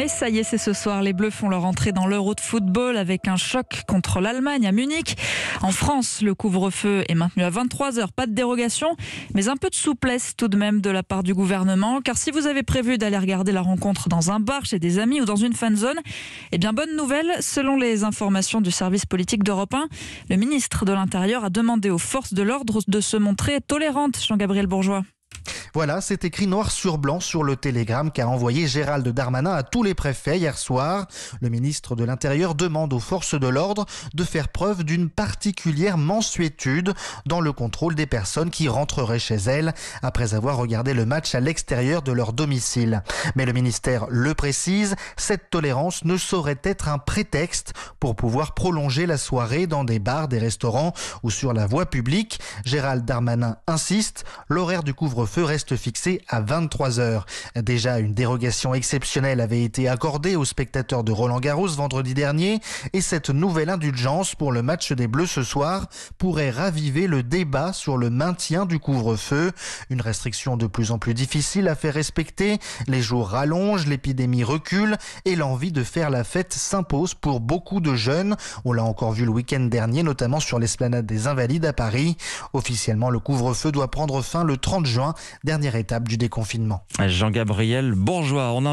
Et ça y est, c'est ce soir. Les Bleus font leur entrée dans l'Euro de football avec un choc contre l'Allemagne à Munich. En France, le couvre-feu est maintenu à 23h. Pas de dérogation, mais un peu de souplesse tout de même de la part du gouvernement. Car si vous avez prévu d'aller regarder la rencontre dans un bar chez des amis ou dans une fan zone, eh bien, bonne nouvelle. Selon les informations du service politique d'Europe 1, le ministre de l'Intérieur a demandé aux forces de l'ordre de se montrer tolérantes. Jean-Gabriel Bourgeois. Voilà, c'est écrit noir sur blanc sur le télégramme qu'a envoyé Gérald Darmanin à tous les préfets hier soir. Le ministre de l'Intérieur demande aux forces de l'ordre de faire preuve d'une particulière mensuétude dans le contrôle des personnes qui rentreraient chez elles après avoir regardé le match à l'extérieur de leur domicile. Mais le ministère le précise, cette tolérance ne saurait être un prétexte pour pouvoir prolonger la soirée dans des bars, des restaurants ou sur la voie publique. Gérald Darmanin insiste, l'horaire du couvre-feu reste fixé à 23 heures. Déjà, une dérogation exceptionnelle avait été accordée aux spectateurs de Roland Garros vendredi dernier et cette nouvelle indulgence pour le match des Bleus ce soir pourrait raviver le débat sur le maintien du couvre-feu. Une restriction de plus en plus difficile à faire respecter. Les jours rallongent, l'épidémie recule et l'envie de faire la fête s'impose pour beaucoup de jeunes. On l'a encore vu le week-end dernier, notamment sur l'esplanade des Invalides à Paris. Officiellement, le couvre-feu doit prendre fin le 30 juin dernière étape du déconfinement. Jean-Gabriel Bourgeois, on a